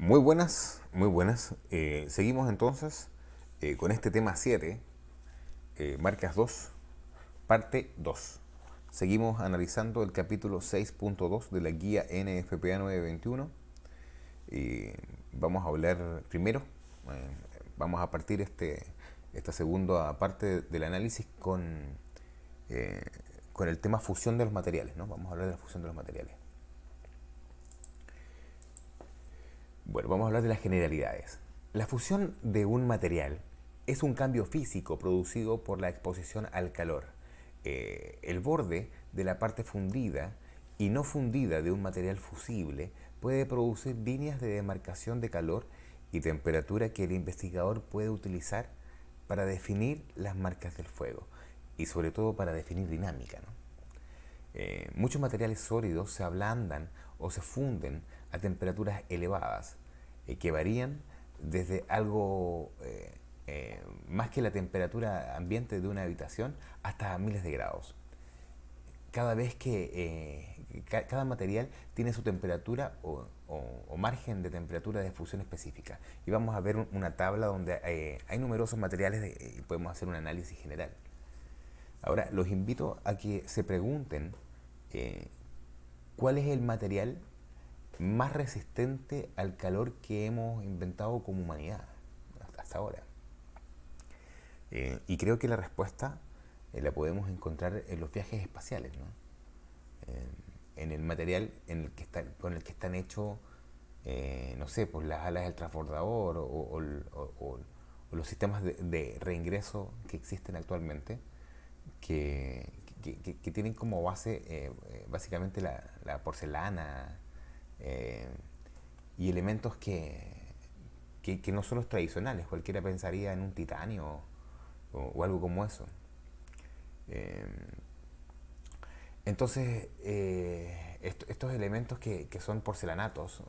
Muy buenas, muy buenas. Eh, seguimos entonces eh, con este tema 7, eh, marcas 2, parte 2. Seguimos analizando el capítulo 6.2 de la guía NFPA 921. vamos a hablar primero, vamos a partir este, esta segunda parte del análisis con, con el tema fusión de los materiales. ¿no? Vamos a hablar de la fusión de los materiales. Bueno, vamos a hablar de las generalidades. La fusión de un material es un cambio físico producido por la exposición al calor. Eh, el borde de la parte fundida y no fundida de un material fusible puede producir líneas de demarcación de calor y temperatura que el investigador puede utilizar para definir las marcas del fuego y sobre todo para definir dinámica. Eh, muchos materiales sólidos se ablandan o se funden a temperaturas elevadas, eh, que varían desde algo eh, eh, más que la temperatura ambiente de una habitación hasta miles de grados. Cada vez que cada material tiene su temperatura o, margen de temperatura de fusión específica. Y vamos a ver una tabla donde hay numerosos materiales y podemos hacer un análisis general. Ahora, los invito a que se pregunten cuál es el material más resistente al calor que hemos inventado como humanidad hasta ahora. Eh, y creo que la respuesta eh, la podemos encontrar en los viajes espaciales, eh, en el material en el que con el que están hechos, no sé, pues las alas del transbordador o, los sistemas de, reingreso que existen actualmente, que, tienen como base básicamente la, la porcelana, eh, y elementos que, no son los tradicionales. Cualquiera pensaría en un titanio o, algo como eso. Eh, entonces, eh, estos elementos que, son porcelanatos,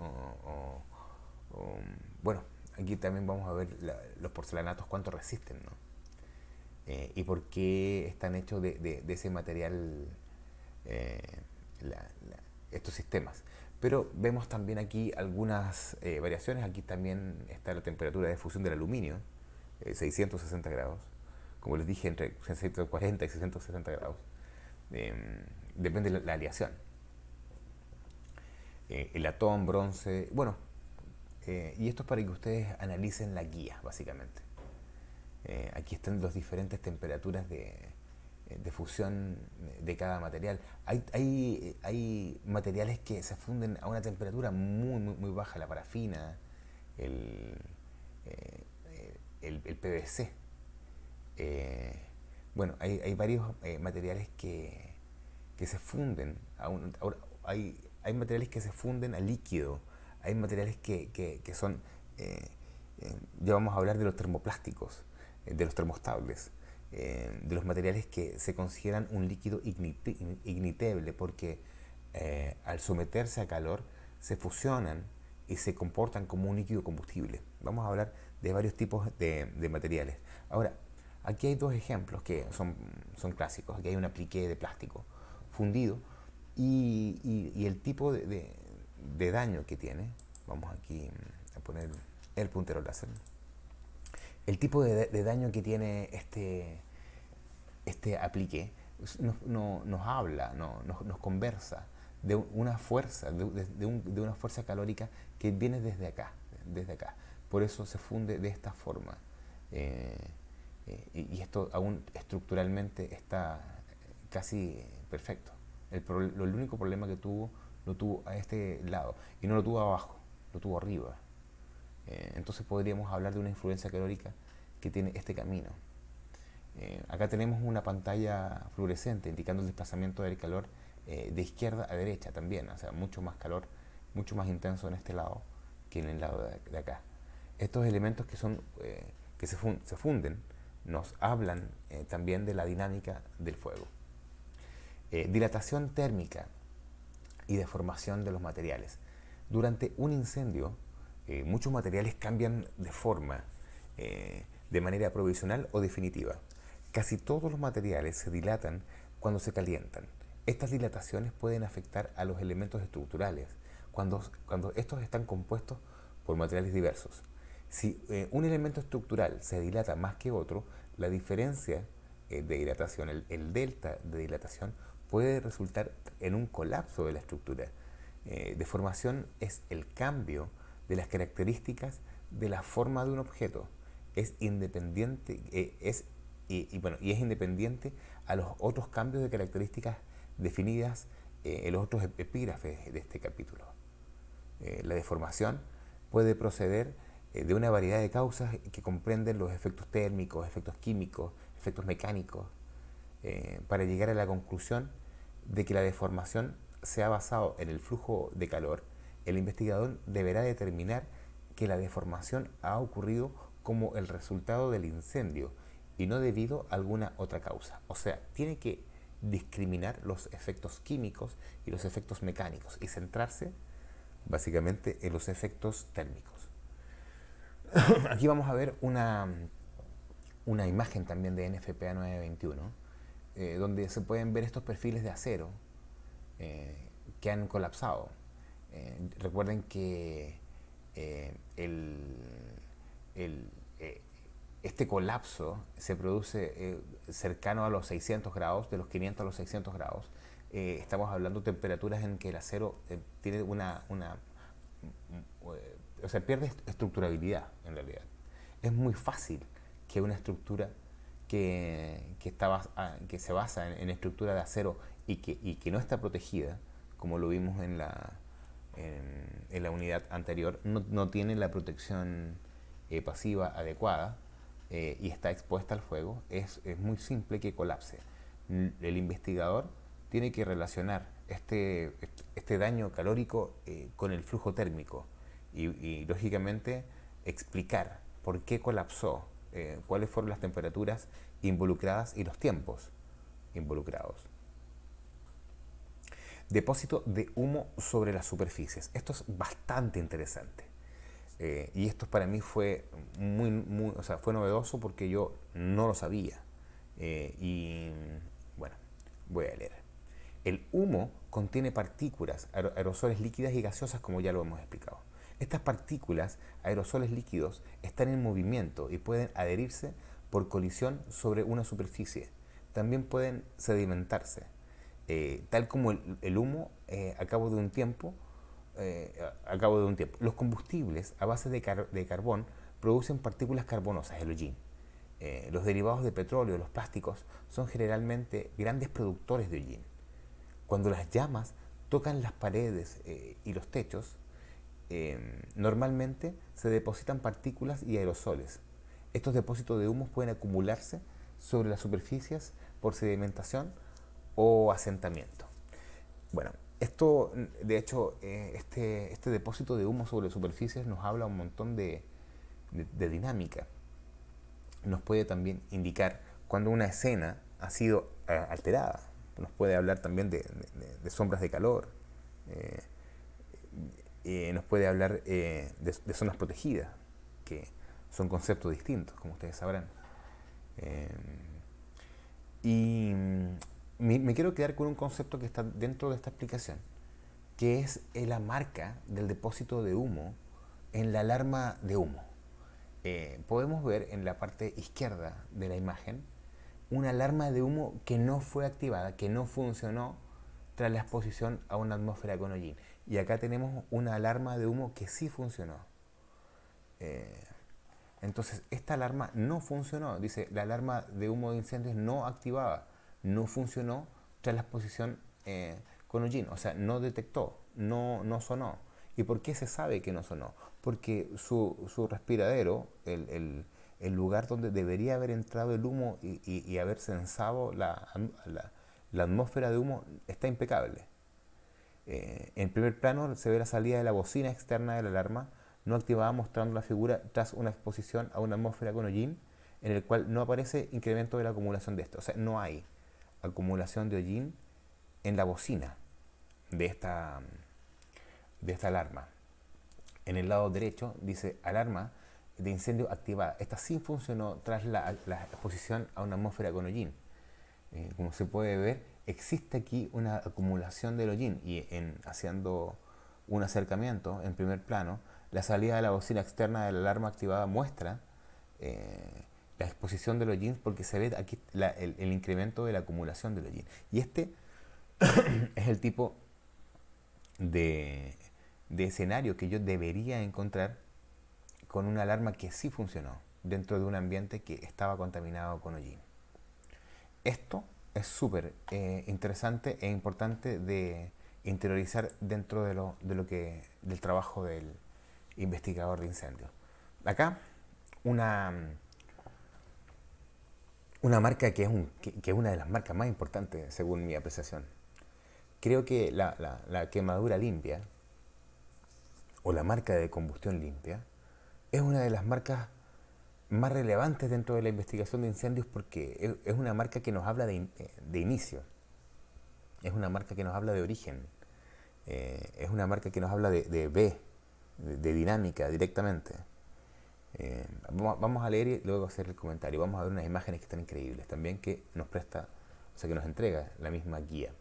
bueno, aquí también vamos a ver los porcelanatos cuánto resisten, ¿no? y por qué están hechos de, ese material estos sistemas. Pero vemos también aquí algunas eh, variaciones. Aquí también está la temperatura de fusión del aluminio, 660 eh, grados. Como les dije, entre 640 y 660 grados. Em, depende de la, la aleación. Eh, el atón, bronce, bueno. y esto es para que ustedes analicen la guía, básicamente. aquí están las diferentes temperaturas de, de fusión de cada material. Hay, materiales que se funden a una temperatura muy, muy, baja, la parafina, el, eh, PVC. Eh, bueno, hay, varios eh, materiales que, se funden, hay, materiales que se funden a líquido, hay materiales que, que son, ya vamos a hablar de los termoplásticos, de los termostables eh, de los materiales que se consideran un líquido ignitable porque eh, al someterse a calor se fusionan y se comportan como un líquido combustible. Vamos a hablar de varios tipos de, materiales. Ahora, aquí hay dos ejemplos que son, son clásicos. Aquí hay un aplique de plástico fundido y, el tipo de daño que tiene. Vamos aquí a poner el puntero láser el tipo de, daño que tiene este, este aplique nos, no, nos habla, nos, conversa de una fuerza, de, una fuerza calórica que viene desde acá, desde acá. Por eso se funde de esta forma. Eh, eh, y esto aún estructuralmente está casi perfecto. el único problema que tuvo lo tuvo a este lado y no lo tuvo abajo, lo tuvo arriba. Eh, entonces podríamos hablar de una influencia calórica que tiene este camino. Eh, acá tenemos una pantalla fluorescente indicando el desplazamiento del calor eh, de izquierda a derecha también, o sea, mucho más calor, mucho más intenso en este lado que en el lado de, acá. Estos elementos que, son, que se, funden nos hablan también de la dinámica del fuego. dilatación térmica y deformación de los materiales. Durante un incendio, eh, muchos materiales cambian de forma eh, de manera provisional o definitiva. Casi todos los materiales se dilatan cuando se calientan. Estas dilataciones pueden afectar a los elementos estructurales cuando, estos están compuestos por materiales diversos. Si eh, un elemento estructural se dilata más que otro, la diferencia de dilatación, el, delta de dilatación, puede resultar en un colapso de la estructura. deformación es el cambio de las características de la forma de un objeto. Es independiente, eh, es, y, bueno, y es independiente a los otros cambios de características definidas eh, en los otros epígrafes de este capítulo. Eh, la deformación puede proceder de una variedad de causas que comprenden los efectos térmicos, efectos químicos, efectos mecánicos, para llegar a la conclusión de que la deformación se ha basado en el flujo de calor el investigador deberá determinar que la deformación ha ocurrido como el resultado del incendio y no debido a alguna otra causa. O sea, tiene que discriminar los efectos químicos y los efectos mecánicos y centrarse básicamente en los efectos térmicos. Aquí vamos a ver una, una imagen también de NFPA 921, eh, donde se pueden ver estos perfiles de acero eh, que han colapsado. Eh, recuerden que eh, eh, este colapso se produce cercano a los 600 grados, de los 500 a los 600 grados. estamos hablando de temperaturas en que el acero tiene una, una mm, mm, o sea, pierde estructurabilidad en realidad. Es muy fácil que una estructura que, ah, se basa en, estructura de acero y que, y que no está protegida, como lo vimos en la, en, la unidad anterior, no, tiene la protección eh, pasiva adecuada eh, y está expuesta al fuego, es, muy simple que colapse. Mm, el investigador tiene que relacionar este, este daño calórico eh, con el flujo térmico y, lógicamente explicar por qué colapsó, cuáles fueron las temperaturas involucradas y los tiempos involucrados. Depósito de humo sobre las superficies. Esto es bastante interesante. Eh, y esto para mí fue muy, fue novedoso porque yo no lo sabía. Eh, y bueno, voy a leer. El humo contiene partículas, aerosoles líquidas y gaseosas, como ya lo hemos explicado. Estas partículas, aerosoles líquidos, están en movimiento y pueden adherirse por colisión sobre una superficie. También pueden sedimentarse. Eh, tal como el, humo, eh, a cabo de un tiempo, eh, de un tiempo. Los combustibles a base de, carbón producen partículas carbonosas, el hollín. Eh, los derivados de petróleo, los plásticos, son generalmente grandes productores de hollín. Cuando las llamas tocan las paredes y los techos, em, normalmente se depositan partículas y aerosoles. Estos depósitos de humos pueden acumularse sobre las superficies por sedimentación o asentamiento. Bueno, esto, de hecho, eh, este, este depósito de humo sobre superficies nos habla un montón de, dinámica. Nos puede también indicar cuando una escena ha sido eh, alterada. Nos puede hablar también de, sombras de calor. Eh, nos puede hablar de, zonas protegidas, que son conceptos distintos, como ustedes sabrán. y me, quiero quedar con un concepto que está dentro de esta explicación, que es eh, la marca del depósito de humo en la alarma de humo. Eh, podemos ver en la parte izquierda de la imagen una alarma de humo que no fue activada, que no funcionó tras la exposición a una atmósfera con hollín. Y acá tenemos una alarma de humo que sí funcionó. Eh, entonces, esta alarma no funcionó. Dice, la alarma de humo de incendios no activaba no funcionó tras la exposición eh, con hollín, o sea, no detectó, no, no sonó. ¿Y por qué se sabe que no sonó? Porque su, respiradero, el, lugar donde debería haber entrado el humo y, haber sensado la, atmósfera de humo, está impecable. Eh, en primer plano se ve la salida de la bocina externa de la alarma, no activada mostrando la figura tras una exposición a una atmósfera con hollín, en el cual no aparece incremento de la acumulación de esto. O sea, no hay acumulación de hollín en la bocina de esta, de esta alarma. En el lado derecho dice alarma de incendio activada. Esta sí funcionó tras la, exposición a una atmósfera con hollín. Eh, como se puede ver, existe aquí una acumulación del hollín y en, haciendo un acercamiento en primer plano, la salida de la bocina externa de la alarma activada muestra eh, la exposición de los jeans porque se ve aquí el, incremento de la acumulación de los jeans. Y este es el tipo de, escenario que yo debería encontrar con una alarma que sí funcionó dentro de un ambiente que estaba contaminado con hollín. Esto es súper eh, interesante e importante de interiorizar dentro de lo, que, del trabajo del investigador de incendios. Acá, una una marca que es, un, que, una de las marcas más importantes, según mi apreciación. Creo que la, quemadura limpia o la marca de combustión limpia es una de las marcas más relevantes dentro de la investigación de incendios porque es una marca que nos habla eh, de, inicio, es una marca que nos habla de origen, eh, es una marca que nos habla de, de B, de dinámica directamente. Eh, vamos a leer y luego hacer el comentario. Vamos a ver unas imágenes que están increíbles también que nos presta, o sea, que nos entrega la misma guía.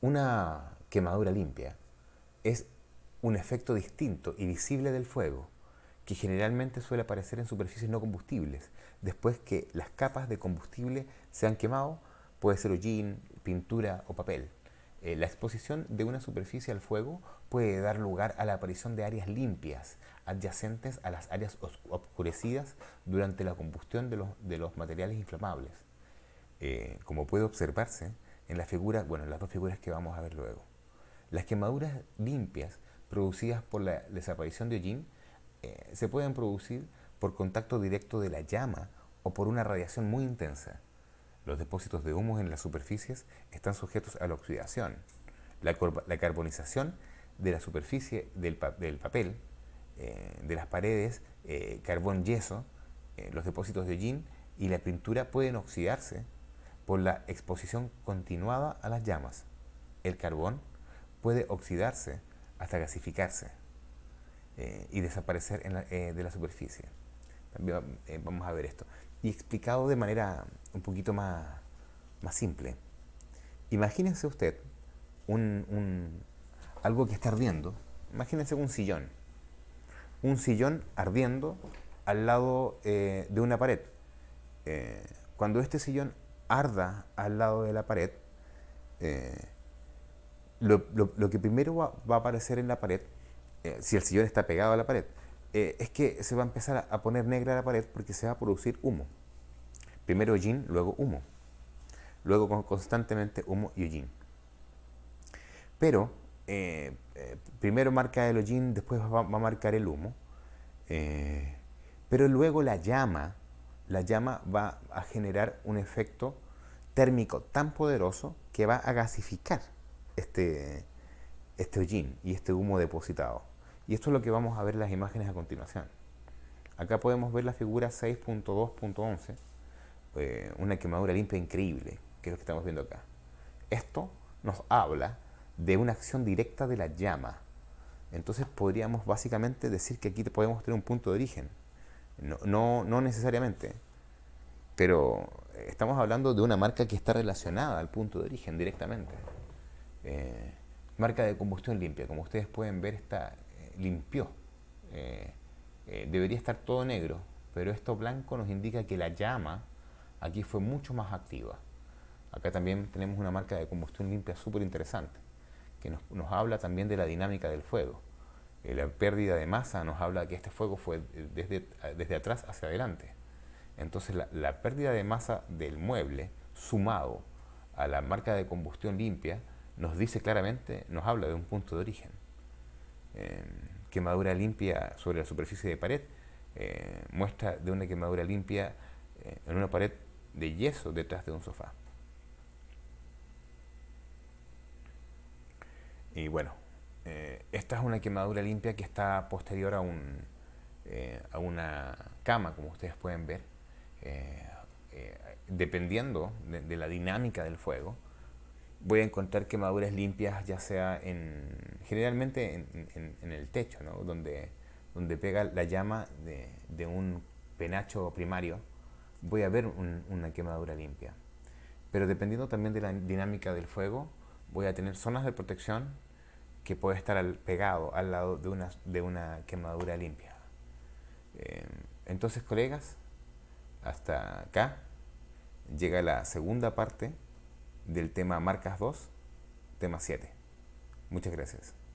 Una quemadura limpia es un efecto distinto y visible del fuego que generalmente suele aparecer en superficies no combustibles después que las capas de combustible se han quemado, puede ser hollín, pintura o papel. Eh, la exposición de una superficie al fuego puede dar lugar a la aparición de áreas limpias, adyacentes a las áreas oscurecidas durante la combustión de los, materiales inflamables, eh, como puede observarse en figura, bueno, las dos figuras que vamos a ver luego. Las quemaduras limpias producidas por la desaparición de hollín eh, se pueden producir por contacto directo de la llama o por una radiación muy intensa, los depósitos de humo en las superficies están sujetos a la oxidación. La, carbonización de la superficie del, papel, eh, de las paredes, eh, carbón-yeso, eh, los depósitos de hollín y la pintura pueden oxidarse por la exposición continuada a las llamas. El carbón puede oxidarse hasta gasificarse y desaparecer de la superficie. También vamos a ver esto y explicado de manera un poquito más, más simple. Imagínense usted un, algo que está ardiendo, imagínense un sillón, un sillón ardiendo al lado eh, de una pared. Eh, cuando este sillón arda al lado de la pared, eh, lo, que primero va, a aparecer en la pared, si el sillón está pegado a la pared, eh, es que se va a empezar a poner negra la pared porque se va a producir humo. Primero hollín, luego humo. Luego constantemente humo y hollín. Pero eh, eh, primero marca el hollín, después va, a marcar el humo. pero luego la llama, la llama va a generar un efecto térmico tan poderoso que va a gasificar este, este hollín y este humo depositado. Y esto es lo que vamos a ver en las imágenes a continuación. Acá podemos ver la figura 6.2.11, eh, una quemadura limpia increíble, que es lo que estamos viendo acá. Esto nos habla de una acción directa de la llama. Entonces podríamos básicamente decir que aquí podemos tener un punto de origen. No, no, no necesariamente, pero estamos hablando de una marca que está relacionada al punto de origen directamente. Eh, marca de combustión limpia, como ustedes pueden ver, está limpió. Eh, eh, debería estar todo negro, pero esto blanco nos indica que la llama aquí fue mucho más activa. Acá también tenemos una marca de combustión limpia súper interesante, que nos, habla también de la dinámica del fuego. Eh, la pérdida de masa nos habla que este fuego fue desde, desde atrás hacia adelante. Entonces la pérdida de masa del mueble sumado a la marca de combustión limpia nos dice claramente, nos habla de un punto de origen. Em, quemadura limpia sobre la superficie de pared, eh, muestra de una quemadura limpia eh, en una pared de yeso detrás de un sofá. Y bueno, eh, esta es una quemadura limpia que está posterior a, un, a una cama, como ustedes pueden ver, dependiendo de la dinámica del fuego voy a encontrar quemaduras limpias, ya sea en, generalmente en, el techo, donde, donde pega la llama de, un penacho primario, voy a ver una quemadura limpia. Pero dependiendo también de la dinámica del fuego, voy a tener zonas de protección que puede estar pegado al lado de una, de una quemadura limpia. Eh, entonces, colegas, hasta acá llega la segunda parte del tema Marcas 2, tema 7. Muchas gracias.